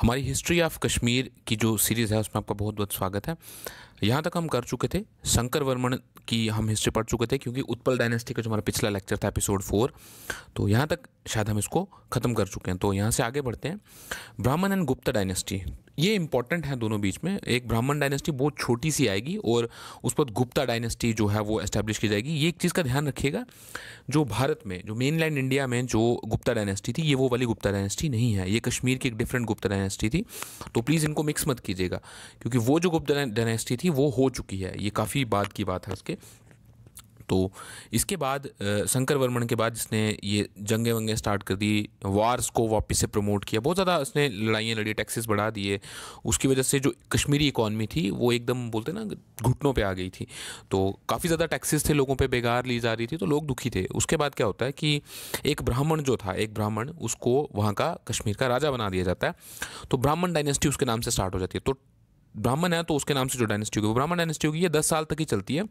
हमारी history of Kashmir की जो सीरीज़ है उसमें आपका बहुत बहुत स्वागत है यहाँ तक हम कर चुके थे शंकर वर्मन की हम हिस्ट्री पढ़ चुके थे क्योंकि उत्पल डायनेस्टी का जो हमारा पिछला लेक्चर था एपिसोड फोर तो यहाँ तक शायद हम इसको ख़त्म कर चुके हैं तो यहाँ से आगे बढ़ते हैं ब्राह्मण एंड गुप्ता डायनेस्टी ये इंपॉर्टेंट है दोनों बीच में एक ब्राह्मण डायनेस्टी बहुत छोटी सी आएगी और उस पर गुप्ता डायनेस्टी जो है वो एस्टेब्लिश की जाएगी ये एक चीज़ का ध्यान रखिएगा जो भारत में जो मेन लैंड इंडिया में जो गुप्ता डायनेस्टी थी ये वो वाली गुप्ता डायनेस्टी नहीं है ये कश्मीर की एक डिफरेंट गुप्ता डायनेस्टी थी तो प्लीज़ इनको मिक्स मत कीजिएगा क्योंकि वो जो गुप्ता डायनेस्टी थी वो हो चुकी है ये काफ़ी बाद की बात है उसके तो इसके बाद शंकर वर्मन के बाद जिसने ये जंगे वंगे स्टार्ट कर दी वार्स को वापस से प्रमोट किया बहुत ज़्यादा उसने लड़ाइयाँ लड़ी टैक्सेस बढ़ा दिए उसकी वजह से जो कश्मीरी इकॉनमी थी वो एकदम बोलते ना घुटनों पर आ गई थी तो काफ़ी ज़्यादा टैक्सेस थे लोगों पर बेकार ली जा रही थी तो लोग दुखी थे उसके बाद क्या होता है कि एक ब्राह्मण जो था एक ब्राह्मण उसको वहाँ का कश्मीर का राजा बना दिया जाता है तो ब्राह्मण डायनेस्टी उसके नाम से स्टार्ट हो जाती है तो ब्राह्मण है तो उसके नाम से जो डायनेस्टी होगी वो ब्राह्मण डायनेस्टी होगी ये दस साल तक ही चलती है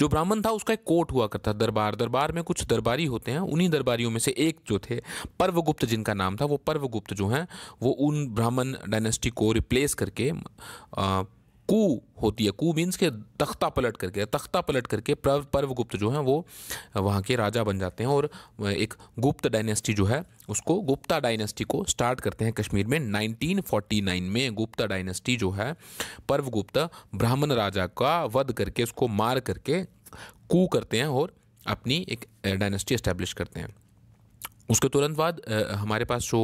जो ब्राह्मण था उसका एक कोर्ट हुआ करता दरबार दरबार में कुछ दरबारी होते हैं उन्हीं दरबारियों में से एक जो थे पर्वगुप्त जिनका नाम था वो पर्वगुप्त जो हैं वो उन ब्राह्मण डायनेस्टी को रिप्लेस करके आ, कु होती है कु मीन्स के तख्ता पलट करके तख्ता पलट करके पर्व पर्वगुप्त जो हैं वो वहाँ के राजा बन जाते हैं और एक गुप्त डायनेस्टी जो है उसको गुप्ता डायनेस्टी को स्टार्ट करते हैं कश्मीर में 1949 में गुप्ता डायनेस्टी जो है पर्वगुप्त ब्राह्मण राजा का वध करके उसको मार करके कू करते हैं और अपनी एक डायनेस्टी इस्टेब्लिश करते हैं उसके तुरंत बाद हमारे पास जो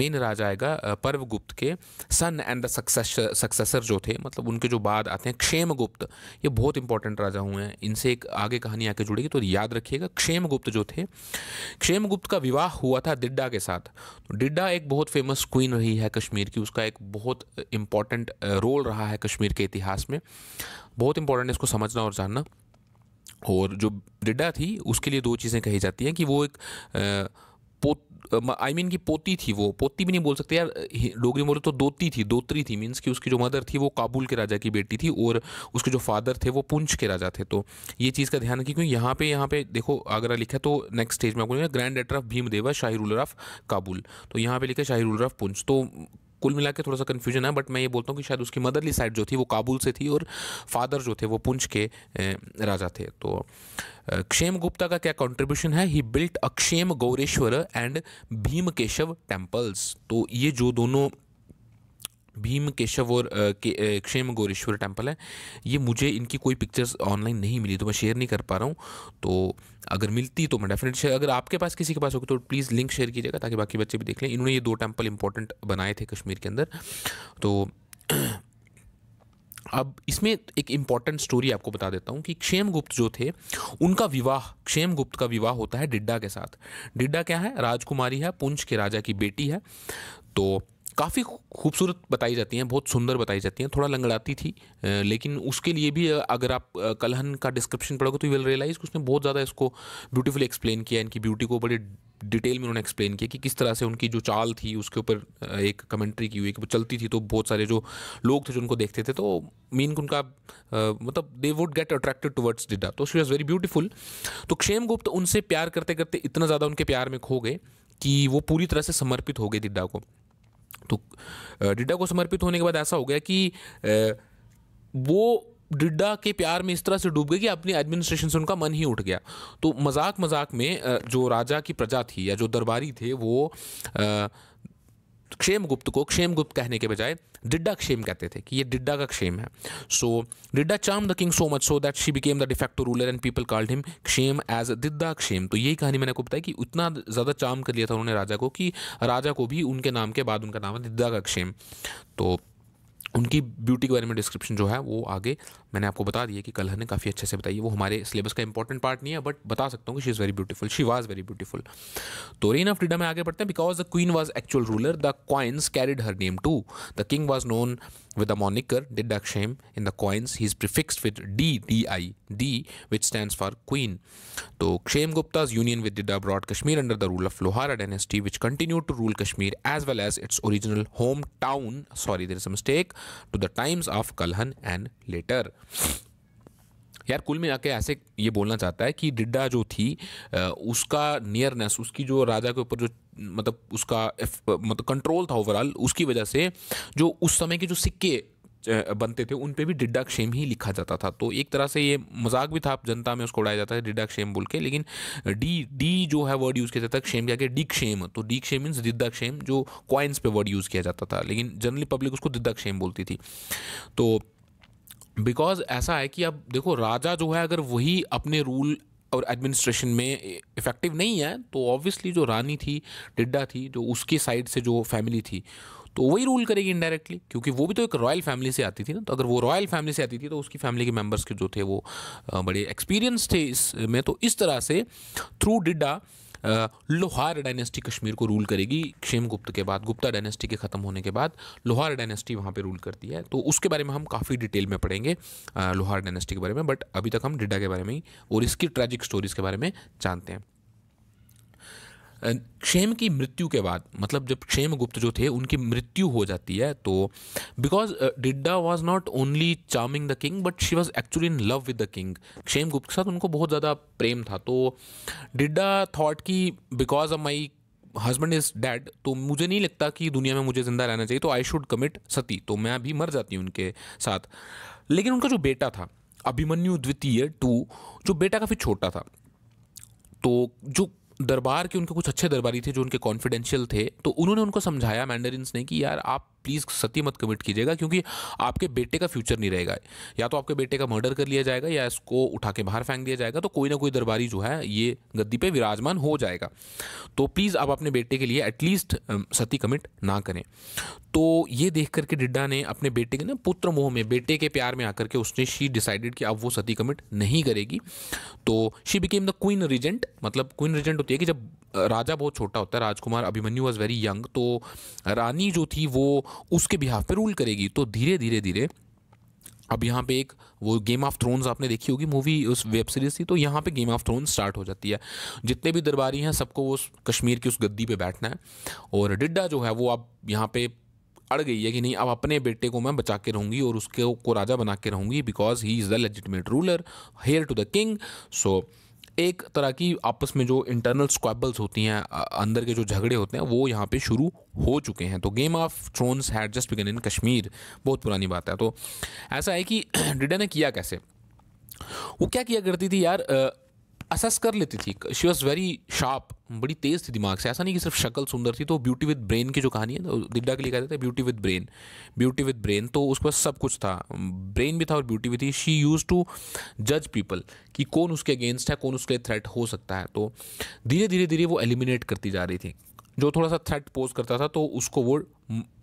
मेन राजा आएगा पर्वगुप्त के सन एंड द सक्सेसर जो थे मतलब उनके जो बाद आते हैं क्षेम गुप्त ये बहुत इंपॉर्टेंट राजा हुए हैं इनसे एक आगे कहानी आके जुड़ेगी तो याद रखिएगा क्षेम गुप्त जो थे क्षेम गुप्त का विवाह हुआ था डिड्डा के साथ तो डिड्डा एक बहुत फेमस क्वीन रही है कश्मीर की उसका एक बहुत इम्पॉर्टेंट रोल रहा है कश्मीर के इतिहास में बहुत इंपॉर्टेंट इसको समझना और जानना और जो डिड्डा थी उसके लिए दो चीज़ें कही जाती हैं कि वो एक आ, पोत आई मीन की पोती थी वो पोती भी नहीं बोल सकते यार डोगरी बोले तो दोती थी दोत्री थी मीन्स कि उसकी जो मदर थी वो काबुल के राजा की बेटी थी और उसके जो फादर थे वो पुंछ के राजा थे तो ये चीज़ का ध्यान रखिए क्योंकि यहाँ पे यहाँ पे देखो आगरा लिखा है तो नेक्स्ट स्टेज में आपको granddaughter of Bhim Shahi ruler of Kabul तो यहाँ पे लिखा है शाही रूलर ऑफ पुंछ तो कुल मिला के थोड़ा सा कन्फ्यूजन है बट मैं ये बोलता हूँ कि शायद उसकी मदरली साइड जो थी वो काबुल से थी और फादर जो थे वो पुंछ के राजा थे तो क्षेम गुप्ता का क्या कंट्रीब्यूशन है he built Kshema Gaureshwar and Bhima Keshava temples तो ये जो दोनों भीम केशव और के, क्षेम गोरेश्वर टेम्पल है ये मुझे इनकी कोई पिक्चर्स ऑनलाइन नहीं मिली तो मैं शेयर नहीं कर पा रहा हूँ तो अगर मिलती तो मैं डेफिनेट शेयर अगर आपके पास किसी के पास होगी तो प्लीज़ लिंक शेयर कीजिएगा ताकि बाकी बच्चे भी देख लें इन्होंने ये दो टेम्पल इंपॉर्टेंट बनाए थे कश्मीर के अंदर तो अब इसमें एक इम्पॉर्टेंट स्टोरी आपको बता देता हूँ कि क्षेम गुप्त जो थे उनका विवाह क्षेम गुप्त का विवाह होता है डिड्डा के साथ डिड्डा क्या है राजकुमारी है पुंछ के राजा की बेटी है तो काफ़ी खूबसूरत बताई जाती हैं बहुत सुंदर बताई जाती हैं थोड़ा लंगड़ाती थी लेकिन उसके लिए भी अगर आप कलहन का डिस्क्रिप्शन पढ़ोगे तो यू विल रियलाइज उसने बहुत ज़्यादा इसको ब्यूटीफुल एक्सप्लेन किया इनकी ब्यूटी को बड़े डिटेल में उन्होंने एक्सप्लेन किया कि किस तरह से उनकी जो चाल थी उसके ऊपर एक कमेंट्री की हुई कि वो चलती थी तो बहुत सारे जो लोग थे जो उनको देखते थे तो मीन उनका मतलब they would get attracted towards Didda तो शी वॉज वेरी ब्यूटीफुल तो क्षेम गुप्त उनसे प्यार करते करते इतना ज़्यादा उनके प्यार में खो गए कि वो पूरी तरह से समर्पित हो गए डिड्डा को तो डिड्डा को समर्पित होने के बाद ऐसा हो गया कि वो डिड्डा के प्यार में इस तरह से डूब गए कि अपनी एडमिनिस्ट्रेशन से उनका मन ही उठ गया तो मजाक मजाक में जो राजा की प्रजा थी या जो दरबारी थे वो क्षेम गुप्त को क्षेम गुप्त कहने के बजाय डिड्डा क्षेम कहते थे कि ये डिड्डा का क्षेम है so Didda charm the king so much so that she became the de facto ruler and people called him Kshema as Didda Kshema तो यही कहानी मैंने आपको बताई कि उतना ज़्यादा चाम कर लिया था उन्होंने राजा को कि राजा को भी उनके नाम के बाद उनका नाम है दिद्दा का क्षेम तो उनकी ब्यूटी के बारे में डिस्क्रिप्शन जो है वो आगे मैंने आपको बता दिया कि कल ने काफ़ी अच्छे से बताई वो हमारे सिलेबस का इंपॉर्टेंट पार्ट नहीं है बट बता सकता हूँ कि she is very beautiful she was very beautiful तो रेन ऑफ फ्रीडम में आगे बढ़ते हैं because the queen was actual ruler the coins carried her name to the king was known with the moniker Didaksham in the coins. He is prefixed with D, D-I, D, which stands for Queen. So, Kshem Gupta's union with Dida brought Kashmir under the rule of Lohara dynasty, which continued to rule Kashmir as well as its original hometown, sorry, there is a mistake, to the times of Kalhan and later. यार कुल में आके ऐसे ये बोलना चाहता है कि डिड्डा जो थी उसका नियरनेस उसकी जो राजा के ऊपर जो मतलब उसका मतलब कंट्रोल था ओवरऑल उसकी वजह से जो उस समय के जो सिक्के बनते थे उन पे भी डिड्डा क्षेम ही लिखा जाता था तो एक तरह से ये मजाक भी था जनता में उसको उड़ाया जाता है डिड्डा क्षेम बोल के लेकिन डी डी जो है वर्ड यूज़ किया जाता है क्षेम क्या डी क्षेम तो डी क्षेम मीन्स डिड्डा क्षेम जो क्वाइंस पे वर्ड यूज़ किया जाता था लेकिन जनरली पब्लिक उसको डिड्डा क्षेम बोलती थी तो बिकॉज ऐसा है कि अब देखो राजा जो है अगर वही अपने रूल और एडमिनिस्ट्रेशन में इफ़ेक्टिव नहीं है तो ऑब्वियसली जो रानी थी डिड्डा थी जो उसके साइड से जो फैमिली थी तो वही रूल करेगी इनडायरेक्टली क्योंकि वो भी तो एक रॉयल फैमिली से आती थी ना तो अगर वो रॉयल फैमिली से आती थी तो उसकी फैमिली के मेम्बर्स के जो थे वो बड़े एक्सपीरियंस थे इसमें तो इस तरह से थ्रू डिड्डा लोहार डायनेस्टी कश्मीर को रूल करेगी क्षेम गुप्त के बाद गुप्ता डायनेस्टी के ख़त्म होने के बाद लोहार डायनेस्टी वहाँ पर रूल करती है तो उसके बारे में हम काफ़ी डिटेल में पढ़ेंगे लोहार डायनेस्टी के बारे में बट अभी तक हम डिडा के बारे में ही और इसकी ट्रैजिक स्टोरीज़ के बारे में जानते हैं क्षेम की मृत्यु के बाद मतलब जब क्षेम गुप्त जो थे उनकी मृत्यु हो जाती है तो because Didda was not only charming the king but she was actually in love with the king Kshema Gupta के साथ उनको बहुत ज़्यादा प्रेम था तो डिड्डा थाट कि because of my husband is dead तो मुझे नहीं लगता कि दुनिया में मुझे ज़िंदा रहना चाहिए तो आई शुड कमिट सती तो मैं अभी मर जाती हूँ उनके साथ लेकिन उनका जो बेटा था अभिमन्यु द्वितीय टू जो बेटा काफ़ी छोटा था तो जो दरबार के उनके कुछ अच्छे दरबारी थे जो उनके कॉन्फिडेंशियल थे तो उन्होंने उनको समझाया मैंडरिन ने कि यार आप प्लीज़ सती मत कमिट कीजिएगा क्योंकि आपके बेटे का फ्यूचर नहीं रहेगा या तो आपके बेटे का मर्डर कर लिया जाएगा या इसको उठा के बाहर फेंक दिया जाएगा तो कोई ना कोई दरबारी जो है ये गद्दी पर विराजमान हो जाएगा तो प्लीज़ आप अपने बेटे के लिए एटलीस्ट सती कमिट ना करें तो ये देख करके डिड्डा ने अपने बेटे के ना पुत्र मोह में बेटे के प्यार में आकर के उसने शी डिसाइडेड कि अब वो सती कमिट नहीं करेगी तो she became the queen regent मतलब क्वीन रिजेंट होती है कि जब राजा बहुत छोटा होता है राजकुमार अभिमन्यू वॉज वेरी यंग तो रानी जो थी वो उसके बिहाफ पे रूल करेगी तो धीरे धीरे धीरे अब यहाँ पे एक वो गेम ऑफ थ्रोन्स आपने देखी होगी मूवी उस वेब सीरीज थी तो यहाँ पे गेम ऑफ थ्रोन्स स्टार्ट हो जाती है जितने भी दरबारी हैं सबको वो कश्मीर की उस गद्दी पे बैठना है और डिड्डा जो है वो अब यहाँ पे अड़ गई है कि नहीं अब अपने बेटे को मैं बचा के रहूँगी और उसके को राजा बना के रहूँगी because he is the legitimate ruler heir to the king so एक तरह की आपस में जो इंटरनल स्क्वाबल्स होती हैं अंदर के जो झगड़े होते हैं वो यहाँ पे शुरू हो चुके हैं तो game of thrones had just begun in Kashmir बहुत पुरानी बात है तो ऐसा है कि डिडा ने किया कैसे वो क्या किया करती थी यार असेस कर लेती थी शी वॉज़ वेरी शार्प बड़ी तेज़ थी दिमाग से ऐसा नहीं कि सिर्फ शक्ल सुंदर थी तो ब्यूटी विद ब्रेन की जो कहानी है तो दिड्डा के लिए कहते थे beauty with brain beauty with brain तो उसके पास सब कुछ था ब्रेन भी था और ब्यूटी भी थी शी यूज़ टू जज पीपल कि कौन उसके अगेंस्ट है कौन उसके लिए थ्रेट हो सकता है तो धीरे धीरे धीरे वो एलिमिनेट करती जा रही थी जो थोड़ा सा थ्रेट पोज करता था तो उसको वो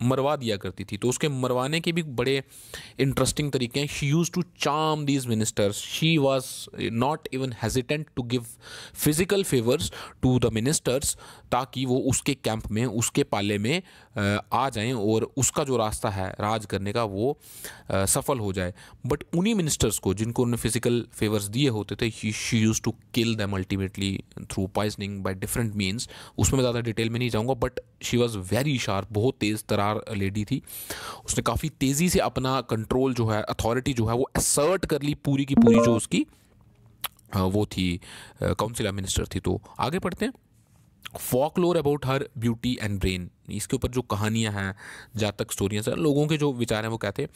मरवा दिया करती थी तो उसके मरवाने के भी बड़े इंटरेस्टिंग तरीके हैं she use to charm these ministers she was not even hesitant to give physical favours to the ministers ताकि वो उसके कैंप में उसके पाले में आ जाएं और उसका जो रास्ता है राज करने का वो सफल हो जाए बट उन्हीं मिनिस्टर्स को जिनको उन्होंने फिजिकल फेवर्स दिए होते थे ही she use to kill them ultimately through poisoning by different means उसमें ज़्यादा डिटेल में नहीं जाऊँगा but she was very sharp बहुत तेज़ तरार लेडी थी उसने काफ़ी तेज़ी से अपना कंट्रोल जो है अथॉरिटी जो है वो असर्ट कर ली पूरी की पूरी जो उसकी वो थी काउंसिल मिनिस्टर थी तो आगे पढ़ते हैं folklore about her beauty and brain इसके ऊपर जो कहानियाँ हैं तक स्टोरियाँ हैं लोगों के जो विचार हैं वो कहते हैं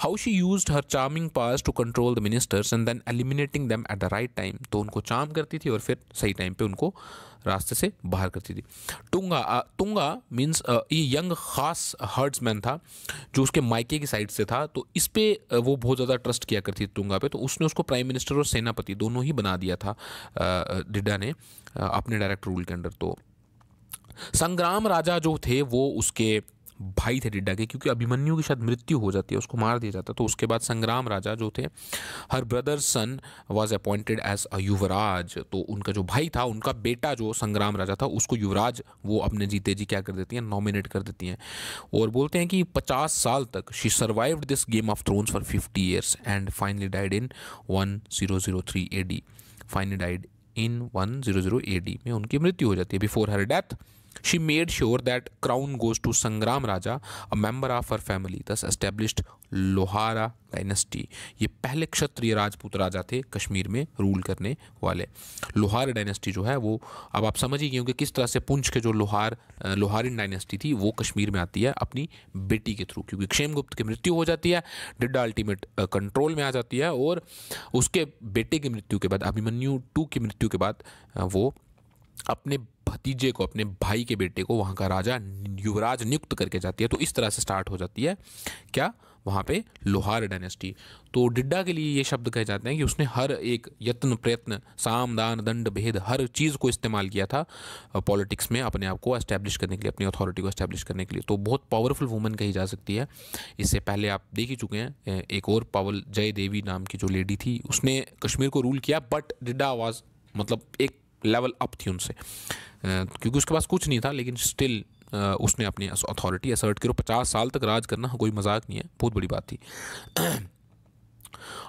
how she use her charming pass to control the ministers and then eliminating them at the right time तो उनको चार्म करती थी और फिर सही टाइम पर उनको रास्ते से बाहर करती थी टुंगा टुंगा मीन्स ये यंग खास हर्ड्समैन था जो उसके मायके की साइड से था तो इस पर uh, वो बहुत ज़्यादा ट्रस्ट किया करती थी टुंगा पे तो उसने उसको प्राइम मिनिस्टर और सेनापति दोनों ही बना दिया था डिडा uh, uh, ने अपने डायरेक्ट रूल के अंडर तो संग्राम राजा जो थे वो उसके भाई थे डिड्डा के क्योंकि अभिमन्यु की शायद मृत्यु हो जाती है उसको मार दिया जाता है तो उसके बाद संग्राम राजा जो थे her brother son was appointed as a yuvraj तो उनका जो भाई था उनका बेटा जो संग्राम राजा था उसको युवराज वो अपने जीते जी क्या कर देती हैं नॉमिनेट कर देती हैं और बोलते हैं कि पचास साल तक she survive this game of thrones for fifty years and finally died in one zero zero three A D finally died in one zero zero A D में उनकी मृत्यु हो जाती है before her death she made sure that crown goes to Sangram Raja a member of her family thus established Lohara dynasty ये पहले क्षत्रिय राजपूत राजा थे कश्मीर में रूल करने वाले लोहार डायनेस्टी जो है वो अब आप समझ ही गए होंगे किस तरह से पुंछ के जो लोहार लोहारिन डायनेस्टी थी वो कश्मीर में आती है अपनी बेटी के थ्रू क्योंकि क्षेमगुप्त की मृत्यु हो जाती है डिड्डा अल्टीमेट कंट्रोल में आ जाती है और उसके बेटे की मृत्यु के बाद अभिमन्यु टू की मृत्यु के बाद वो अपने भतीजे को अपने भाई के बेटे को वहाँ का राजा युवराज नियुक्त करके जाती है तो इस तरह से स्टार्ट हो जाती है क्या वहाँ पे लोहार डायनेस्टी तो डिड्डा के लिए ये शब्द कहे जाते हैं कि उसने हर एक यत्न प्रयत्न साम दान दंड भेद हर चीज़ को इस्तेमाल किया था पॉलिटिक्स में अपने आप को एस्टैब्लिश करने के लिए अपनी अथॉरिटी को एस्टैब्लिश करने के लिए तो बहुत पावरफुल वूमन कही जा सकती है इससे पहले आप देख ही चुके हैं एक और पावल जय देवी नाम की जो लेडी थी उसने कश्मीर को रूल किया बट डिड्डा आवाज़ मतलब एक लेवल अप थी उनसे क्योंकि उसके पास कुछ नहीं था लेकिन स्टिल उसने अपनी अथॉरिटी असर्ट करो पचास साल तक राज करना कोई मजाक नहीं है बहुत बड़ी बात थी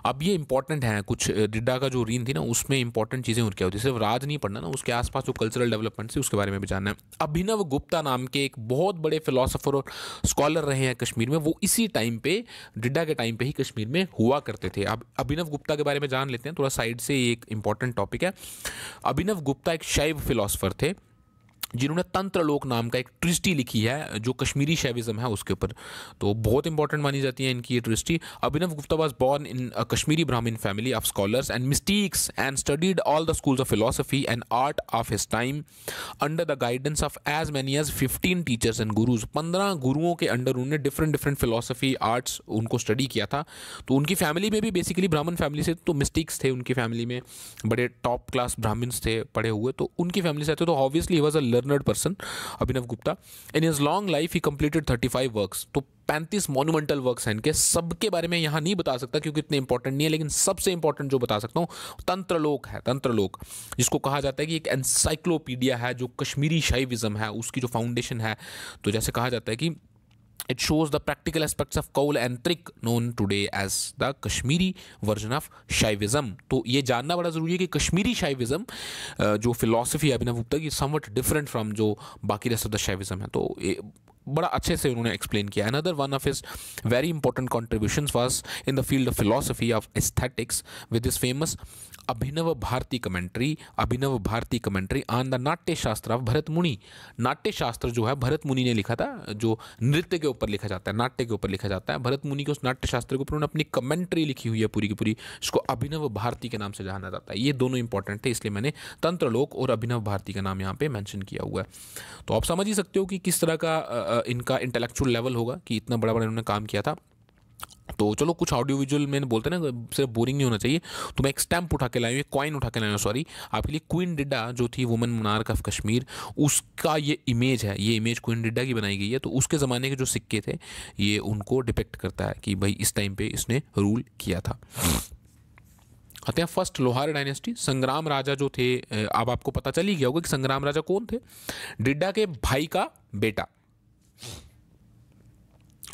अब ये इंपॉर्टेंट है कुछ डिड्डा का जो रीन थी ना उसमें इंपॉर्टेंट चीज़ें और क्या होती है सिर्फ राज नहीं पढ़ना ना उसके आसपास जो कल्चरल डेवलपमेंट थी उसके बारे में भी जानना है अभिनव गुप्ता नाम के एक बहुत बड़े फिलासफर और स्कॉलर रहे हैं कश्मीर में वो इसी टाइम पे डिड्डा के टाइम पे ही कश्मीर में हुआ करते थे अब अभिनव गुप्ता के बारे में जान लेते हैं थोड़ा साइड से एक इंपॉर्टेंट टॉपिक है अभिनव गुप्ता एक शैव फिलासफर थे जिन्होंने तंत्र लोक नाम का एक ट्रिस्टी लिखी है जो कश्मीरी शैविज्म है उसके ऊपर तो बहुत इंपॉर्टेंट मानी जाती है इनकी ये ट्रिस्टी Abhinav Gupta was born in a Kashmiri Brahmin family of scholars and mystics and studied all the schools of philosophy and art of his time under the guidance of as many as fifteen teachers and gurus पंद्रह गुरुओं के under उन्होंने different different philosophy arts उनको study किया था तो उनकी family में भी बेसिकली ब्राह्मण फैमिली से तो मिस्टिक्स थे उनकी फैमिली में बड़े टॉप क्लास ब्राह्मण्स थे पढ़े हुए तो उनकी फैमिली से आते तो obviously was a learned person Abhinav Gupta in his long life he completed thirty five works तो पैंतीस मोनूमेंटल वर्क हैं इनके सबके बारे में यहाँ नहीं बता सकता क्योंकि इतने इंपॉर्टेंट नहीं है लेकिन सबसे इंपॉर्टेंट जो बता सकता हूँ तंत्रलोक है तंत्रलोक जिसको कहा जाता है कि एक एनसाइक्लोपीडिया है जो कश्मीरी शाइविज्म है उसकी जो फाउंडेशन है तो जैसे कहा जाता है कि It shows the practical aspects of Kaul and trick known today as the Kashmiri version of Shaivism. to ye janna bada zaruri hai ki kashmiri shaivism jo philosophy hai abhinav gupta ki somewhat different from jo baki rest of the shaivism hai to बड़ा अच्छे से उन्होंने explain किया another one of his very important contribution was in the field of philosophy of aesthetics with is famous Abhinav Bharati commentary Abhinav Bharati commentary on the Natya Shastra of Bharat मुनि नाट्य शास्त्र जो है भरत मुनि ने लिखा था जो नृत्य के ऊपर लिखा जाता है नाट्य के ऊपर लिखा जाता है भरत मुनि के उस नाट्य शास्त्र के ऊपर उन्होंने अपनी कमेंट्री लिखी हुई है पूरी की पूरी इसको अभिनव भारती के नाम से जाना जाता है ये दोनों इंपॉर्टेंट थे इसलिए मैंने तंत्रलोक और अभिनव भारती का नाम यहाँ पे मैंशन किया हुआ है तो आप समझ ही सकते हो कि किस तरह का इनका इंटेलेक्चुअल लेवल होगा कि इतना बड़ा बड़ा इन्होंने काम किया था तो चलो कुछ ऑडियो विजुअल मैंने बोलते ना सिर्फ बोरिंग नहीं होना चाहिए तो मैं एक स्टैम्प उठा के लाया एक कॉइन उठा के लाया हूँ सॉरी आपके लिए क्वीन डिड्डा जो थी वुमन मनार्क ऑफ कश्मीर उसका ये इमेज है ये इमेज क्वीन डिड्डा की बनाई गई है तो उसके ज़माने के जो सिक्के थे ये उनको डिपेक्ट करता है कि भाई इस टाइम पर इसने रूल किया था आते हैं फर्स्ट लोहार डायनेस्टी संग्राम राजा जो थे अब आपको पता चल ही गया होगा कि संग्राम राजा कौन थे डिड्डा के भाई का बेटा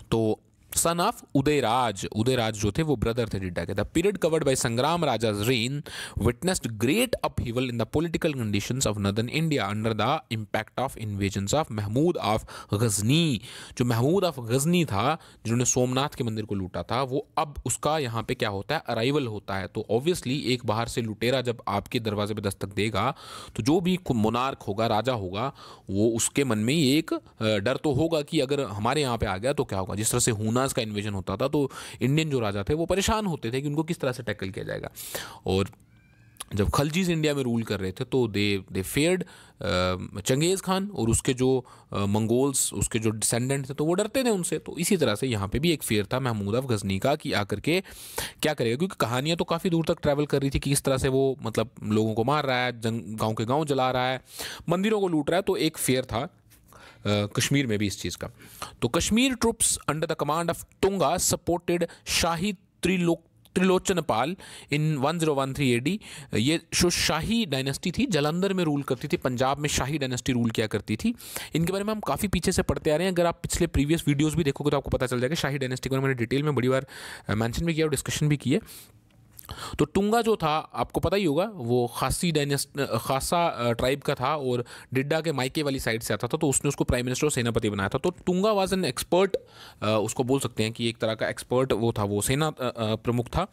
と सन ऑफ उदयराज उदयराज जो थे वो ब्रदर थे डिड्डा के the period covered by Sangram Raja reign witnessed great upheaval in the political conditions of northern India under the impact of invasion of Mahmud of Ghazni जो महमूद ऑफ गजनी था जिन्होंने सोमनाथ के मंदिर को लूटा था वो अब उसका यहाँ पे क्या होता है अराइवल होता है तो ऑब्वियसली एक बाहर से लुटेरा जब आपके दरवाजे पर दस्तक देगा तो जो भी मुनार्क होगा राजा होगा वो उसके मन में एक डर तो होगा कि अगर हमारे यहाँ पे आ गया तो क्या होगा जिस तरह से हूना मुन्नास का इन्वेजन होता था तो इंडियन जो राजा थे वो परेशान होते थे कि उनको किस तरह से टैकल किया जाएगा और जब खलजीज इंडिया में रूल कर रहे थे तो दे दे फेयर्ड चंगेज़ खान और उसके जो मंगोल्स उसके जो डिसेंडेंट थे तो वो डरते थे उनसे तो इसी तरह से यहाँ पे भी एक फेयर था महमूद अफ गजनी का कि आकर के क्या करेगा क्योंकि कहानियाँ तो काफ़ी दूर तक ट्रैवल कर रही थी कि किस तरह से वो मतलब लोगों को मार रहा है जंग गाँव के गाँव जला रहा है मंदिरों को लूट रहा है तो एक फेयर था कश्मीर में भी इस चीज़ का तो Kashmir troops under the command of Tunga supported Shahi Trilok Trilochan Pal in one zero one three D ये जो शाही डायनेस्टी थी जलंधर में रूल करती थी पंजाब में शाही डायनेस्टी रूल किया करती थी इनके बारे में हम काफ़ी पीछे से पढ़ते आ रहे हैं अगर आप पिछले प्रीवियस वीडियोस भी देखोगे तो आपको पता चल जाएगा शाही डायनेस्टी के बारे में डिटेल में बड़ी बार मैंशन भी किया और डिस्कशन भी किए तो टुंगा जो था आपको पता ही होगा वो खासी डायनेस्ट खासा ट्राइब का था और डिड्डा के माइके वाली साइड से आता था तो उसने उसको प्राइम मिनिस्टर और सेनापति बनाया था तो टुंगा वाज एन एक्सपर्ट उसको बोल सकते हैं कि एक तरह का एक्सपर्ट वो था वो सेना प्रमुख था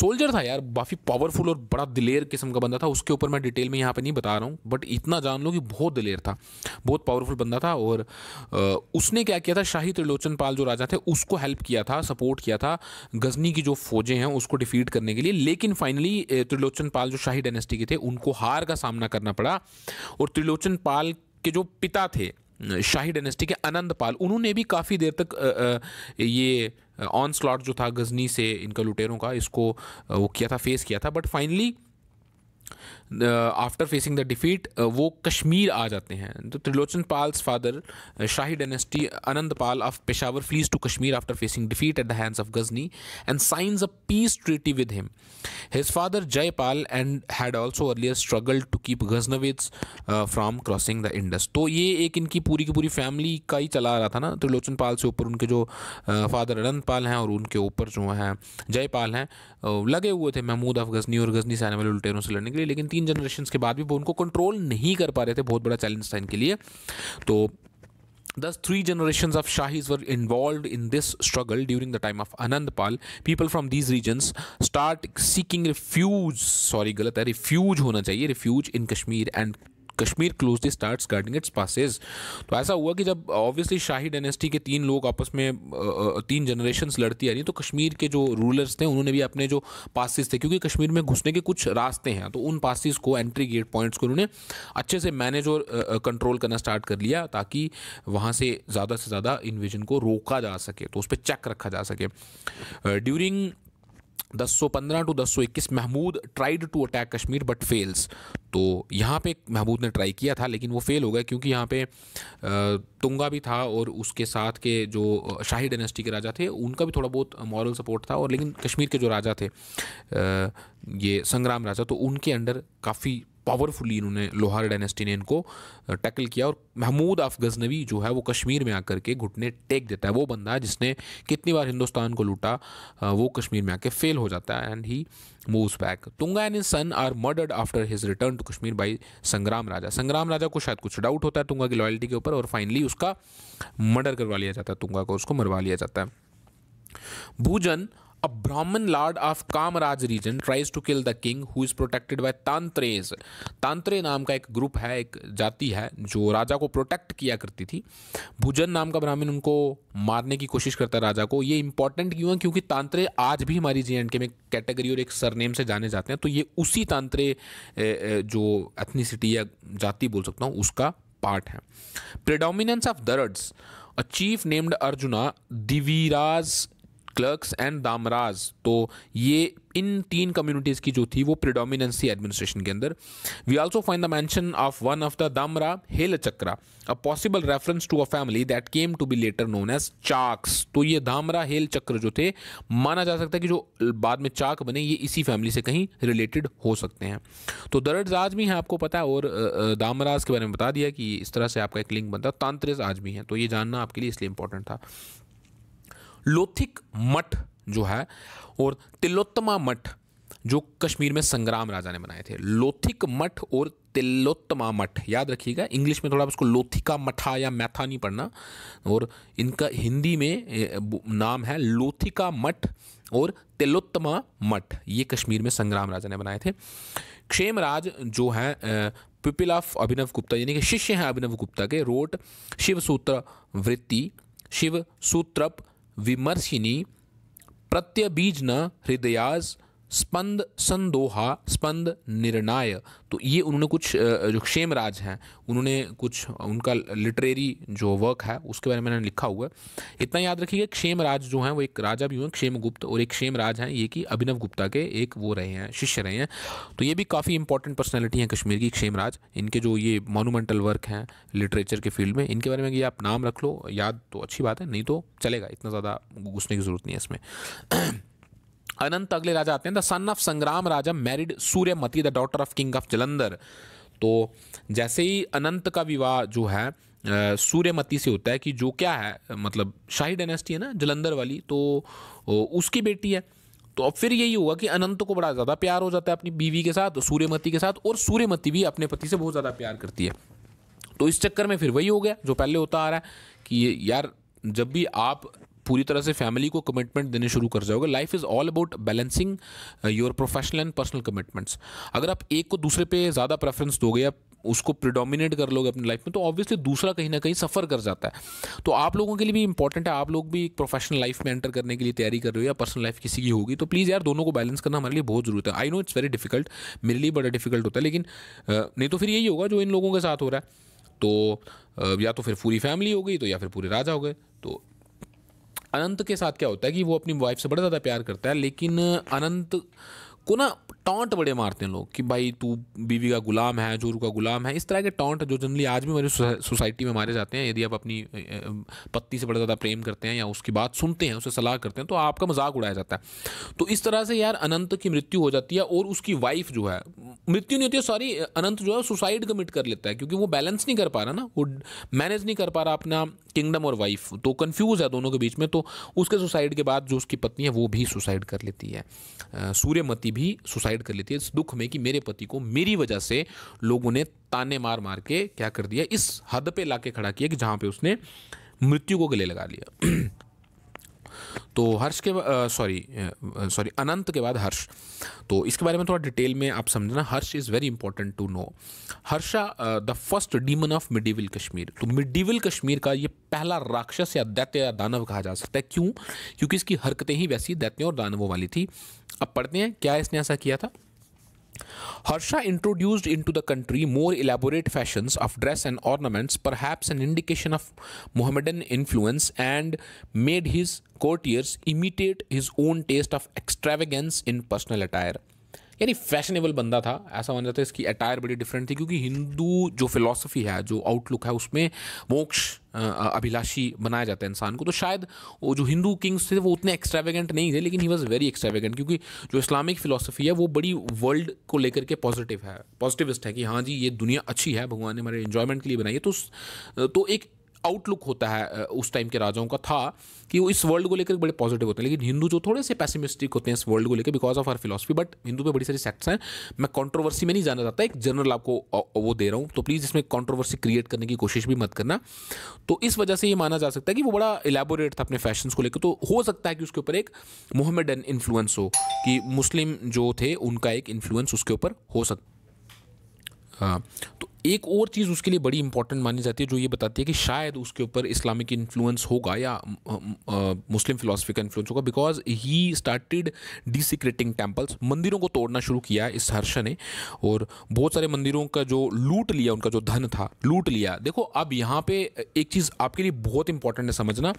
सोल्जर था यार काफ़ी पावरफुल और बड़ा दिलेर किस्म का बंदा था उसके ऊपर मैं डिटेल में यहाँ पर नहीं बता रहा हूँ बट इतना जान लो कि बहुत दिलेर था बहुत पावरफुल बंदा था और उसने क्या किया था शाही त्रिलोचन पाल जो राजा थे उसको हेल्प किया था सपोर्ट किया था गजनी की जो फौजें हैं उसको डिफीट करने के लिए लेकिन फाइनली त्रिलोचन पाल जो शाही डायनेस्टी के थे उनको हार का सामना करना पड़ा और त्रिलोचन पाल के जो पिता थे शाही डायनेस्टी के आनंद पाल उन्होंने भी काफ़ी देर तक ये ऑन स्लॉट जो था गजनी से इनका लुटेरों का इसको वो किया था फेस किया था but finally after facing the defeat वो कश्मीर आ जाते हैं तो Trilochan Pal's father Shahi dynasty Anant Pal of Peshawar flees to Kashmir after facing defeat at the hands of Ghazni and signs a peace treaty with him his father Jaipal and had also earlier struggle to keep Ghaznavids from crossing the Indus तो ये एक इनकी पूरी की पूरी family का ही चला रहा था ना त्रिलोचन पाल से ऊपर उनके जो फादर अनंत पाल हैं और उनके ऊपर जो हैं जयपाल हैं लगे हुए थे महमूद अफ गजनी और गजनी से आने वाले उल्टेरों से लड़ने के लिए लेकिन तीन तीन जनरेशन के बाद भी वो उनको कंट्रोल नहीं कर पा रहे थे बहुत बड़ा चैलेंज था इनके लिए तो thus three generation of Shahi were involve in this struggle during the time of Anantpal people from these region start seeking refuge sorry गलत है रिफ्यूज होना चाहिए refuge in Kashmir and Kashmir closely start guarding its passes तो ऐसा हुआ कि जब ऑब्वियसली शाही dynasty के तीन लोग आपस में तीन जनरेशन लड़ती आ रही तो कश्मीर के जो रूलर्स थे उन्होंने भी अपने जो पासिस थे क्योंकि कश्मीर में घुसने के कुछ रास्ते हैं तो उन पासिस को एंट्री गेट पॉइंट्स को उन्होंने अच्छे से मैनेज और कंट्रोल करना स्टार्ट कर लिया ताकि वहाँ से ज़्यादा से ज़्यादा इन्विजन को रोका जा सके तो उस पर चेक रखा जा सके ड्यूरिंग दस सौ पंद्रह टू दस सौ इक्कीस Mahmud tried to attack Kashmir but fails तो यहाँ पे महमूद ने ट्राई किया था लेकिन वो फेल हो गया क्योंकि यहाँ पे तुंगा भी था और उसके साथ के जो शाही डायनेस्टी के राजा थे उनका भी थोड़ा बहुत मॉरल सपोर्ट था और लेकिन कश्मीर के जो राजा थे ये संग्राम राजा तो उनके अंडर काफ़ी पावरफुली इन्होंने लोहार डायनेस्टी ने इनको टैकल किया और महमूद आफ गजनवी जो है वो कश्मीर में आकर के घुटने टेक देता है वो बंदा है जिसने कितनी बार हिंदुस्तान को लूटा वो कश्मीर में आके फेल हो जाता है and he moves back Tunga and son are murdered after his return to Kashmir by Sangram Raja संग्राम राजा को शायद कुछ डाउट होता है तुंगा की लॉयल्टी के ऊपर और फाइनली उसका मर्डर करवा लिया जाता है तुंगा को उसको मरवा लिया जाता है भूजन A Brahmin lord of Kamraj region tries to kill the king who is protected by Tantres. तांत्रे नाम का एक ग्रुप है एक जाति है जो राजा को प्रोटेक्ट किया करती थी भुजन नाम का ब्राह्मण उनको मारने की कोशिश करता है राजा को ये इंपॉर्टेंट क्यों है क्योंकि तांत्रे आज भी हमारी जे एंड के में कैटेगरी और एक सरनेम से जाने जाते हैं तो ये उसी तांत्रे जो एथनीसिटी या जाति बोल सकता हूँ उसका पार्ट है predominance of Dards a chief named Arjuna Diviraj clerks and Damraj तो ये इन तीन कम्युनिटीज़ की जो थी वो प्रिडोमिनेंस थी एडमिनिस्ट्रेशन के अंदर we also find the mention of one of the Damra Hel Chakra a possible reference to a family that came to be later known as Chaks तो ये दामरा हेल चक्र जो थे माना जा सकता है कि जो बाद में चाक बने ये इसी फैमिली से कहीं रिलेटेड हो सकते हैं तो दर्ड्स आज भी हैं आपको पता है और दामराज के बारे में बता दिया कि इस तरह से आपका एक लिंक बनता है तांत्रिस आज भी तो ये जानना आपके लिए इसलिए इंपॉर्टेंट था लोथिक मठ जो है और तिलोत्तमा मठ जो कश्मीर में संग्राम राजा ने बनाए थे लोथिक मठ और तिलोत्तमा मठ याद रखिएगा इंग्लिश में थोड़ा उसको लोथिका मठा या मैथा नहीं पढ़ना और इनका हिंदी में नाम है लोथिका मठ और तिलोत्तमा मठ ये कश्मीर में संग्राम राजा ने बनाए थे क्षेमराज जो है पीपल ऑफ अभिनव गुप्ता यानी कि शिष्य हैं अभिनव गुप्ता के रोट शिव सूत्र वृत्ति शिव सूत्रप विमर्शिनी प्रत्यबीज न हृदयाज स्पंद संदोहा स्पंद निर्णाय तो ये उन्होंने कुछ जो क्षेम राज हैं उन्होंने कुछ उनका लिटरेरी जो वर्क है उसके बारे में मैंने लिखा हुआ है इतना याद रखिएगा क्षेम राज जो हैं वो एक राजा भी हुए क्षेम गुप्त और एक क्षेम राज हैं ये कि अभिनव गुप्ता के एक वो रहे हैं शिष्य रहे हैं तो ये भी काफ़ी इंपॉर्टेंट पर्सनैलिटी हैं कश्मीर की क्षेम इनके जो ये मोनूमेंटल वर्क हैं लिटरेचर के फील्ड में इनके बारे में ये आप नाम रख लो याद तो अच्छी बात है नहीं तो चलेगा इतना ज़्यादा घुसने की ज़रूरत नहीं है इसमें अनंत अगले राजा आते हैं the son of Sangram Raja married Suryamati the daughter of king of Jalandhar तो जैसे ही अनंत का विवाह जो है सूर्यमती से होता है कि जो क्या है मतलब शाही डायनेस्टी है ना जलंधर वाली तो उसकी बेटी है तो अब फिर यही हुआ कि अनंत को बड़ा ज़्यादा प्यार हो जाता है अपनी बीवी के साथ सूर्यमती के साथ और सूर्यमती भी अपने पति से बहुत ज़्यादा प्यार करती है तो इस चक्कर में फिर वही हो गया जो पहले होता आ रहा है कि यार जब भी आप पूरी तरह से फैमिली को कमिटमेंट देने शुरू कर जाओगे life is all about balancing your professional and personal commitments अगर आप एक को दूसरे पे ज़्यादा प्रेफरेंस दोगे या उसको प्रिडोमिनेट कर लोगे अपनी लाइफ में तो ऑब्वियसली दूसरा कहीं ना कहीं सफ़र कर जाता है तो आप लोगों के लिए भी इंपॉर्टेंट है आप लोग भी एक प्रोफेशनल लाइफ में एंटर करने के लिए तैयारी कर रहे हो या पर्सनल लाइफ किसी की होगी तो प्लीज़ यार दोनों को बैलेंस करना हमारे लिए बहुत ज़रूरत है I know it's very difficult मेरे लिए बड़ा डिफिकल्ट होता है लेकिन uh, नहीं तो फिर यही होगा जो इन लोगों के साथ हो रहा है तो uh, या तो फिर पूरी फैमिली हो गई तो या फिर पूरे राजा हो गए तो अनंत के साथ क्या होता है कि वो अपनी वाइफ से बड़ा ज़्यादा प्यार करता है लेकिन अनंत को ना टॉन्ट बड़े मारते हैं लोग कि भाई तू बीवी का गुलाम है जोरू का गुलाम है इस तरह के टॉन्ट जो जनरली आज भी हमारी सोसाइटी में मारे जाते हैं यदि आप अपनी पत्नी से बड़ा ज़्यादा प्रेम करते हैं या उसकी बात सुनते हैं उसे सलाह करते हैं तो आपका मजाक उड़ाया जाता है तो इस तरह से यार अनंत की मृत्यु हो जाती है और उसकी वाइफ जो है मृत्यु नहीं होती है सॉरी अनंत जो है सुसाइड कमिट कर लेता है क्योंकि वो बैलेंस नहीं कर पा रहा ना वो मैनेज नहीं कर पा रहा अपना किंगडम और वाइफ तो कन्फ्यूज़ है दोनों के बीच में तो उसके सुसाइड के बाद जो उसकी पत्नी है वो भी सुसाइड कर लेती है सूर्यमती भी सुसाइड डिसाइड कर लेती है इस दुख में कि मेरे पति को मेरी वजह से लोगों ने ताने मार मार के क्या कर दिया इस हद पे लाके खड़ा किया कि जहाँ पे उसने मृत्यु को गले लगा लिया तो हर्ष के सॉरी सॉरी अनंत के बाद हर्ष तो इसके बारे में थोड़ा डिटेल में आप समझना Harsh is very important to know Harsha the first demon of medieval Kashmir तो मिडिविल कश्मीर का ये पहला राक्षस या दैत्य या दानव कहा जा सकता है क्यों क्योंकि इसकी हरकतें ही वैसी दैत्यों और दानवों वाली थी अब पढ़ते हैं क्या इसने ऐसा किया था Harsha introduced into the country more elaborate fashions of dress and ornaments, perhaps an indication of Mohammedan influence, and made his courtiers imitate his own taste of extravagance in personal attire. यानी fashionable बंदा था ऐसा माना जाता है इसकी attire बड़ी different थी क्योंकि हिंदू जो फिलॉसफी है जो आउटलुक है उसमें मोक्ष अभिलाषी बनाया जाता है इंसान को तो शायद वो जो हिंदू किंग्स थे वो उतने एक्स्ट्रावेगेंट नहीं थे लेकिन ही वॉज़ वेरी एक्स्ट्रावेगेंट क्योंकि जो इस्लामिक फिलोसफी है वो बड़ी वर्ल्ड को लेकर के पॉजिटिव है पॉजिटिविस्ट है कि हाँ जी ये दुनिया अच्छी है भगवान ने हमारे इन्जॉयमेंट के लिए बनाई है तो, तो एक आउटलुक होता है उस टाइम के राजाओं का था कि वो इस वर्ल्ड को लेकर बड़े पॉजिटिव होते हैं लेकिन हिंदू जो थोड़े से पैसिमिस्टिक होते हैं इस वर्ल्ड को लेकर because of her philosophy but Hindu में बड़ी सारी सेक्ट्स हैं मैं कॉन्ट्रोवर्सी में नहीं जाना चाहता एक जनरल आपको वो दे रहा हूँ तो प्लीज़ इसमें कॉन्ट्रोवर्सी क्रिएट करने की कोशिश भी मत करना तो इस वजह से ये माना जा सकता है कि वो बड़ा इलेबोरेट था अपने फैशन को लेकर तो हो सकता है कि उसके ऊपर एक मोहम्मद इन्फ्लुएंस हो कि मुस्लिम जो थे उनका एक इन्फ्लुएंस उसके ऊपर हो सकता हाँ एक और चीज़ उसके लिए बड़ी इंपॉर्टेंट मानी जाती है जो ये बताती है कि शायद उसके ऊपर इस्लामिक इन्फ्लुएंस होगा या मुस्लिम फिलासफी का इन्फ्लुएंस होगा because he started desecrating temples मंदिरों को तोड़ना शुरू किया इस हर्ष ने और बहुत सारे मंदिरों का जो लूट लिया उनका जो धन था लूट लिया देखो अब यहाँ पर एक चीज़ आपके लिए बहुत इंपॉर्टेंट है समझना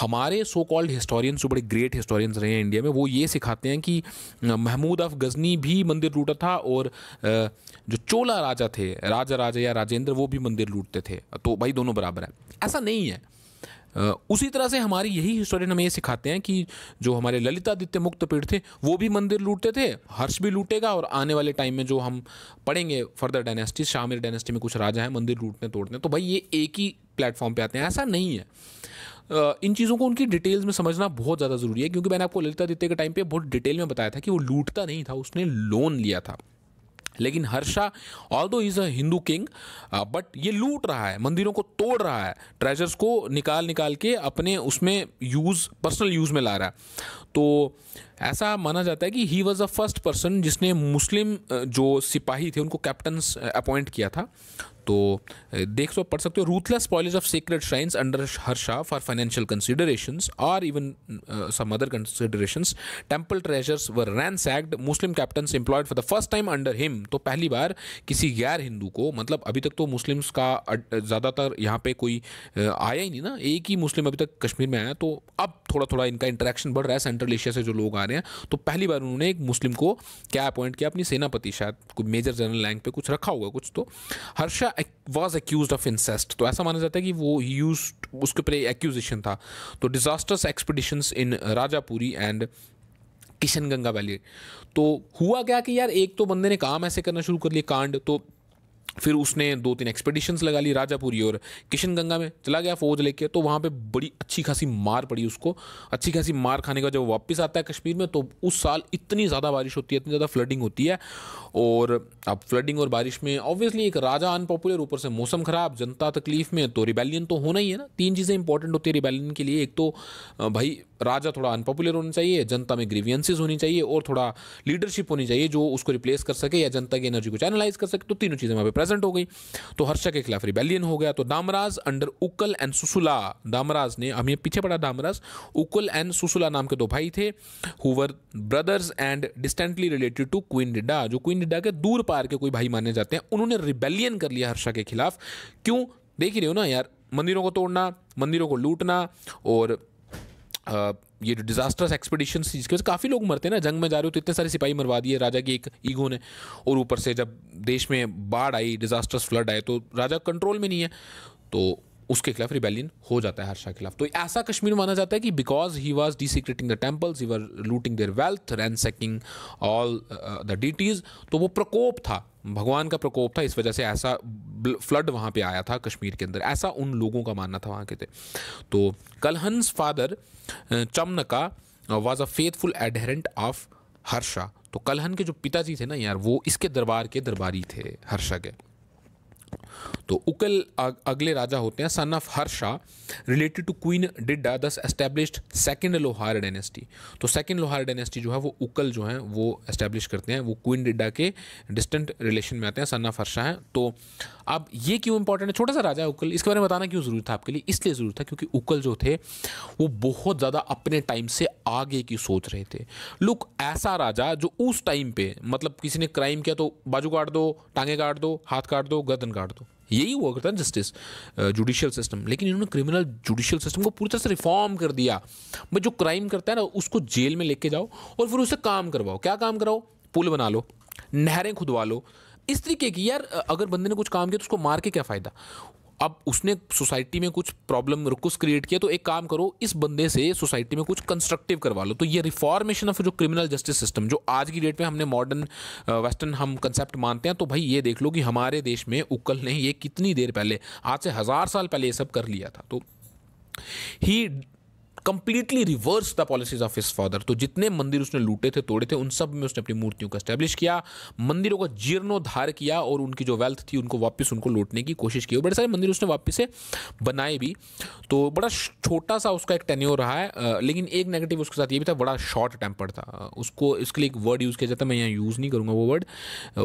हमारे सो कॉल्ड हिस्टोरियंस जो बड़े ग्रेट हिस्टोरियंस रहे हैं इंडिया में वो ये सिखाते हैं कि महमूद अफ गजनी भी मंदिर लूटा था और जो चोला राजा थे राज राजा राजा या राजेंद्र वो भी मंदिर लूटते थे तो भाई दोनों बराबर है ऐसा नहीं है उसी तरह से हमारी यही हिस्टोरियन हमें ये सिखाते हैं कि जो हमारे ललितादित्य पीठ थे वो भी मंदिर लूटते थे हर्ष भी लूटेगा और आने वाले टाइम में जो हम पढ़ेंगे फर्दर डायनेस्टी शामिर डायनेस्टी में कुछ राजा हैं मंदिर लूटने तोड़ने तो भाई ये एक ही प्लेटफॉर्म पे आते हैं ऐसा नहीं है इन चीज़ों को उनकी डिटेल्स में समझना बहुत ज़्यादा ज़रूरी है क्योंकि मैंने आपको ललितादित्य के टाइम पर बहुत डिटेल में बताया था कि वो लूटता नहीं था उसने लोन लिया था लेकिन Harsha although is a Hindu king but ये लूट रहा है मंदिरों को तोड़ रहा है ट्रेजर्स को निकाल निकाल के अपने उसमें यूज़ पर्सनल यूज़ में ला रहा है तो ऐसा माना जाता है कि he was a first person जिसने मुस्लिम uh, जो सिपाही थे उनको कैप्टन अपॉइंट uh, किया था तो देख सो तो पढ़ सकते हो ruthless policies of secret shrines under Harsha for financial consideration और even some other consideration temple treasures were ransacked Muslim captain employed for the first time under him तो पहली बार किसी गैर हिंदू को मतलब अभी तक तो मुस्लिम्स का ज़्यादातर यहाँ पे कोई आया ही नहीं ना एक ही मुस्लिम अभी तक कश्मीर में आया तो अब थोड़ा थोड़ा इनका इंटरेक्शन बढ़ रहा है सेंट्रल एशिया से जो लोग आ रहे हैं तो पहली बार उन्होंने एक मुस्लिम को क्या अपॉइंट किया अपनी सेनापति शायद कोई मेजर जनरल रैंक पे कुछ रखा होगा कुछ तो Harsha was accuse of incest तो ऐसा माना जाता है कि वो यूज उसके ऊपर एक्यूजेशन था तो disasters expeditions in Rajapuri and Kishan Ganga valley तो हुआ क्या कि यार एक तो बंदे ने काम ऐसे करना शुरू कर लिए कांड तो फिर उसने दो तीन एक्सपेडिशंस लगा ली राजापुरी और किशन गंगा में चला गया फौज लेके तो वहाँ पे बड़ी अच्छी खासी मार पड़ी उसको अच्छी खासी मार खाने का जब वापस आता है कश्मीर में तो उस साल इतनी ज़्यादा बारिश होती है इतनी ज़्यादा फ्लडिंग होती है और अब फ्लडिंग और बारिश में ऑब्वियसली एक राजा अनपॉपुलर ऊपर से मौसम ख़राब जनता तकलीफ में तो रिबेलियन तो होना ही है ना तीन चीज़ें इंपॉर्टेंट होती है रिबेलियन के लिए एक तो भाई राजा थोड़ा अनपॉपुलर होना चाहिए जनता में ग्रीवियंसिस होनी चाहिए और थोड़ा लीडरशिप होनी चाहिए जो उसको रिप्लेस कर सके या जनता की एनर्जी को चैनलाइज कर सके तो तीनों चीज़ें वहाँ पर प्रेजेंट हो गई तो हर्षा के खिलाफ रिबेलियन हो गया तो दामराज अंडर उकल एंड सुसुला दामराज ने हमें पीछे पड़ा दामराज उकल एंड सुसुला नाम के दो भाई थे हुवर brothers and distantly related to queen Didda जो क्वीन डिड्डा के दूर पार के कोई भाई माने जाते हैं उन्होंने रिबेलियन कर लिया हर्षा के खिलाफ क्यों देख ही रहे हो ना यार मंदिरों को तोड़ना मंदिरों को लूटना और ये जो डिजास्टर्स एक्सपीडिशन चीज़ की काफ़ी लोग मरते हैं ना जंग में जा रहे हो तो इतने सारे सिपाही मरवा दिए राजा की एक ईगो ने और ऊपर से जब देश में बाढ़ आई डिजास्टर्स फ्लड आए तो राजा कंट्रोल में नहीं है तो उसके खिलाफ रिबेलियन हो जाता है हर्षा के खिलाफ तो ऐसा कश्मीर माना जाता है कि because he was desecrating the temples he were looting their wealth ransacking all the deities तो वो प्रकोप था भगवान का प्रकोप था इस वजह से ऐसा फ्लड वहाँ पे आया था कश्मीर के अंदर ऐसा उन लोगों का मानना था वहाँ के थे तो Kalhan's father uh, Chamanka was a faithful adherent of Harsha तो कलहन के जो पिताजी थे ना यार वो इसके दरबार के दरबारी थे हर्षा के तो उकल अगले राजा होते हैं son of Harsha related to queen Didda thus established second Lohar dynasty तो सेकेंड लोहार डायनेस्टी जो है वो उकल जो है वो एस्टेब्लिश करते हैं वो क्वीन डिड्डा के डिस्टेंट रिलेशन में आते हैं सन ऑफ हर्षा है तो अब ये क्यों इंपॉर्टेंट है छोटा सा राजा है उकल इसके बारे में बताना क्यों ज़रूरी था आपके लिए इसलिए ज़रूरी था क्योंकि उकल जो थे वो बहुत ज़्यादा अपने टाइम से आगे की सोच रहे थे लुक ऐसा राजा जो उस टाइम पे मतलब किसी ने क्राइम किया तो बाजू काट दो टांगे काट दो हाथ काट दो गर्दन काट दो यही हुआ करता है जस्टिस जुडिशियल सिस्टम लेकिन इन्होंने क्रिमिनल जुडिशियल सिस्टम को पूरी तरह से रिफॉर्म कर दिया भाई जो क्राइम करता है ना उसको जेल में लेके जाओ और फिर उसे काम करवाओ क्या काम कराओ पुल बना लो नहरें खुदवा लो इस तरीके की यार अगर बंदे ने कुछ काम किया तो उसको मार के क्या फ़ायदा अब उसने सोसाइटी में कुछ प्रॉब्लम रुकुस क्रिएट किया तो एक काम करो इस बंदे से सोसाइटी में कुछ कंस्ट्रक्टिव करवा लो तो ये रिफॉर्मेशन ऑफ जो क्रिमिनल जस्टिस सिस्टम जो आज की डेट में हमने मॉडर्न वेस्टर्न हम कंसेप्ट मानते हैं तो भाई ये देख लो कि हमारे देश में उक्कल ने ये कितनी देर पहले आज से हज़ार साल पहले ये सब कर लिया था तो he completely reverse the policies of his father तो जितने मंदिर उसने लूटे थे तोड़े थे उन सब में उसने अपनी मूर्तियों को स्टैब्लिश किया मंदिरों का जीर्णोद्धार किया और उनकी जो वेल्थ थी उनको वापस उनको लौटने की कोशिश की और बड़े सारे मंदिर उसने वापस से बनाए भी तो बड़ा छोटा सा उसका एक टेन्यो रहा है लेकिन एक नेगेटिव उसके साथ ये भी था बड़ा शॉर्ट टेम्पर था उसको इसके लिए एक वर्ड यूज़ किया जाता मैं यहाँ यूज़ नहीं करूँगा वो वर्ड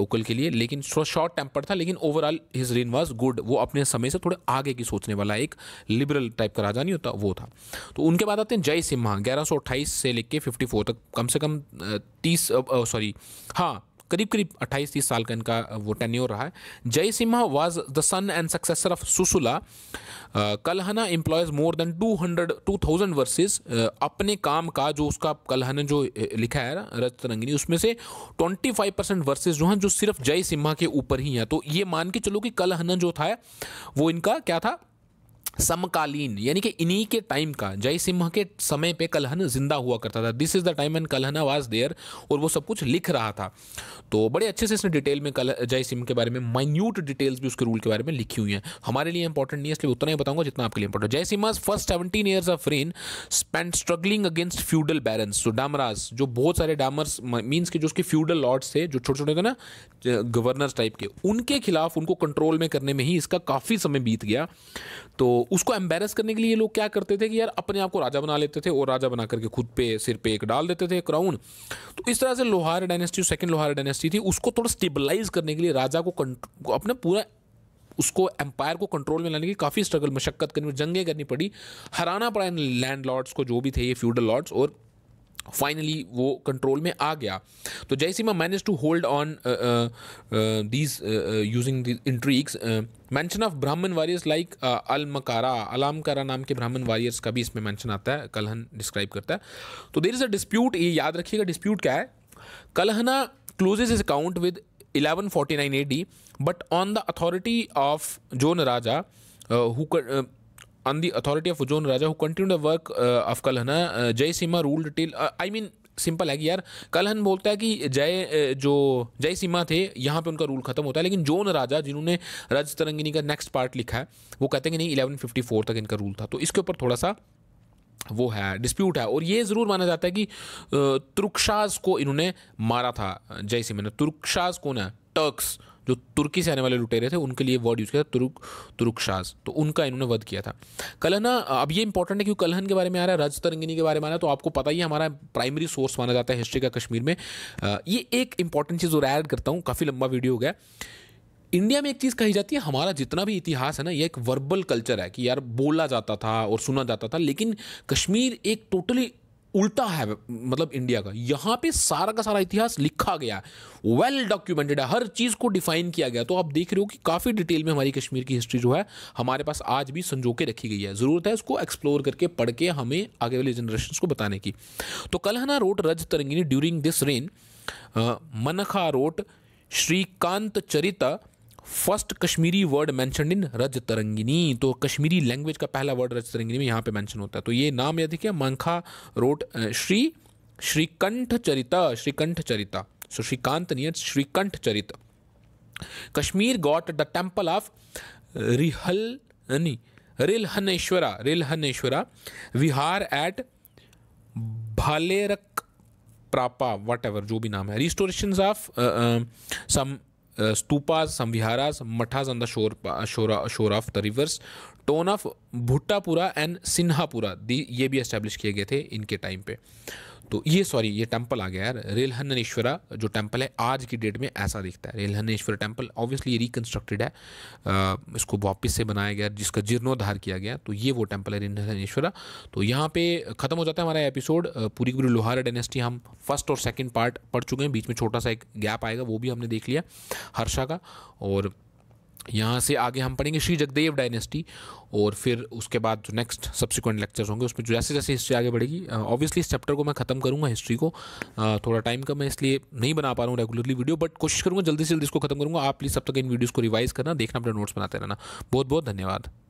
उकल के लिए लेकिन थोड़ा शॉर्ट टेम्पर था लेकिन overall his reign was good वो अपने समय से थोड़े आगे की सोचने वाला एक लिबरल टाइप का राजा नहीं होता वो था तो उनके उसके बाद आते हैं जय सिम्हा ग्यारह सौ अट्ठाईस से लेके फिफ्टी तक कम से कम तीस सॉरी हाँ करीब करीब 28 तीस साल का इनका वो टेन्योर रहा है Jayasimha was the son and successor of Sussala Kalhana employs more than 200 2000 versus अपने काम का जो उसका कलहना जो लिखा है रजत रंगिनी उसमें से 25 परसेंट वर्सेज जो हैं जो सिर्फ जय सिम्हा के ऊपर ही हैं तो ये मान के चलो कि कलहना जो था वो इनका क्या था समकालीन यानी कि इन्हीं के टाइम का जय सिम्हा के समय पे कलहन जिंदा हुआ करता था this is the time and Kalhana was there और वो सब कुछ लिख रहा था तो बड़े अच्छे से इसने डिटेल में कल जय सिम के बारे में माइन्यूट डिटेल्स भी उसके रूल के बारे में लिखी हुई हैं हमारे लिए इंपॉर्टेंट नहीं है इसलिए उतना ही बताऊंगा जितना आपके लिए important Jayasimha first seventeen years of reign spend struggling against feudal balance तो डामराज जो बहुत सारे डामर्स मीन्स के जो उसके फ्यूडल लॉर्ड्स थे जो छोटे छोटे थे ना गवर्नर्स टाइप के उनके खिलाफ उनको कंट्रोल में करने में ही इसका काफ़ी समय बीत गया तो उसको एम्बेरस करने के लिए ये लोग क्या करते थे कि यार अपने आप को राजा बना लेते थे और राजा बना करके खुद पे सिर पे एक डाल देते थे क्राउन तो इस तरह से लोहार डायनेस्टी सेकेंड लोहार डायनेस्टी थी उसको थोड़ा स्टेबलाइज करने के लिए राजा को अपना पूरा उसको एम्पायर को कंट्रोल में लाने की काफ़ी स्ट्रगल मशक्क़त करनी जंगें करनी पड़ी हराना पड़ा इन लैंड लॉर्ड्स को जो भी थे ये फ्यूडल लॉर्ड्स और फाइनली वो कंट्रोल में आ गया तो मैं manage to hold on these using intrigues mention of Brahmin warriors like Alamkara Alamkara नाम के ब्राह्मण वॉरियर्स का भी इसमें मैंशन आता है कलहन डिस्क्राइब करता है तो देर इज़ अ डिस्प्यूट ये याद रखिएगा डिस्प्यूट क्या है Kalhana closes is account with forty nine A D but on the authority of Jonaraja who on the authority of Ujon Raja, who continued the work uh, of Kalhana, uh, Jai Sima ruled till. Uh, I mean, simple है कि यार कलहन बोलता है कि जय uh, जो जय सीमा थे यहाँ पे उनका रूल खत्म होता है लेकिन जोन राजा जिन्होंने रज तरंगिनी का नेक्स्ट पार्ट लिखा है वो कहते हैं कि नहीं 1154 तक इनका रूल था तो इसके ऊपर थोड़ा सा वो है डिस्प्यूट है और ये ज़रूर माना जाता है कि तुर्कशाज uh, को इन्होंने मारा था जय सीमा ने तुर्कशाज कौन है टर्क्स जो तुर्की से आने वाले लुटेरे थे उनके लिए वर्ड यूज़ किया था तुर्क तुर्कशाज तो उनका इन्होंने वध किया था कलहना अब ये इंपॉर्टेंट है क्योंकि कलहन के बारे में आ रहा है रज तरंगिनी के बारे में आ रहा है तो आपको पता ही है हमारा प्राइमरी सोर्स माना जाता है हिस्ट्री का कश्मीर में ये एक इंपॉर्टेंट चीज़ और ऐड करता हूँ काफ़ी लंबा वीडियो हो गया इंडिया में एक चीज़ कही जाती है हमारा जितना भी इतिहास है ना ये एक वर्बल कल्चर है कि यार बोला जाता था और सुना जाता था लेकिन कश्मीर एक टोटली उल्टा है मतलब इंडिया का यहाँ पे सारा का सारा इतिहास लिखा गया है वेल डॉक्यूमेंटेड है हर चीज़ को डिफाइन किया गया तो आप देख रहे हो कि काफ़ी डिटेल में हमारी कश्मीर की हिस्ट्री जो है हमारे पास आज भी संजो के रखी गई है ज़रूरत है इसको एक्सप्लोर करके पढ़ के हमें आगे वाले जनरेशन को बताने की तो Kalhana wrote Rajatarangini during this reign Mankha wrote Shrikantha Charita first Kashmiri word mentioned in Rajatarangini तो कश्मीरी लैंग्वेज का पहला वर्ड रज तरंगिनी में यहाँ पे मैंशन होता है तो ये नाम याद देखिए मंखा रोट श्री श्रीकंठ चरिता श्रीकंठ चरिता सो श्रीकांत नहीं है Shrikantha Charit Kashmir got the temple of रिहल Rilhaneshvara Rilhaneshvara vihara at Bhaleraka Prapa whatever जो भी नाम है रिस्टोरेशन ऑफ सम स्तूपाज संविहाराज mathas on the shore shore of the rivers town of Bhuttapura and Sinhapura दी ये भी एस्टेब्लिश किए गए थे इनके टाइम पे तो ये सॉरी ये टेम्पल आ गया यार रेलहनेश्वरा जो टेम्पल है आज की डेट में ऐसा दिखता है रेलहनेश्वर टेम्पल ऑब्वियसली रिकन्स्ट्रक्टेड है आ, इसको वापस से बनाया गया जिसका जीर्णोद्धार किया गया तो ये वो टेम्पल है रेलहनेश्वरा तो यहाँ पे ख़त्म हो जाता है हमारा एपिसोड पूरी पूरी लोहारा डायनेस्टी हम फर्स्ट और सेकेंड पार्ट पढ़ चुके हैं बीच में छोटा सा एक गैप आएगा वो भी हमने देख लिया हर्षा का और यहाँ से आगे हम पढ़ेंगे श्री जगदेव डायनेस्टी और फिर उसके बाद जो नेक्स्ट सब्सिक्वेंट लेक्चर्स होंगे उसमें जैसे जैसे हिस्ट्री आगे बढ़ेगी ऑब्वियसली इस चैप्टर को मैं ख़त्म करूँगा हिस्ट्री को थोड़ा टाइम का मैं इसलिए नहीं बना पा रहा हूँ रेगुलरली वीडियो बट कोशिश करूँगा जल्दी से जल्दी इसको खत्म करूँगा आप प्लीज़ सब तक इन वीडियोज़ को रिवाइज़ करना देखना अपने नोट्स बनाते रहना बहुत बहुत धन्यवाद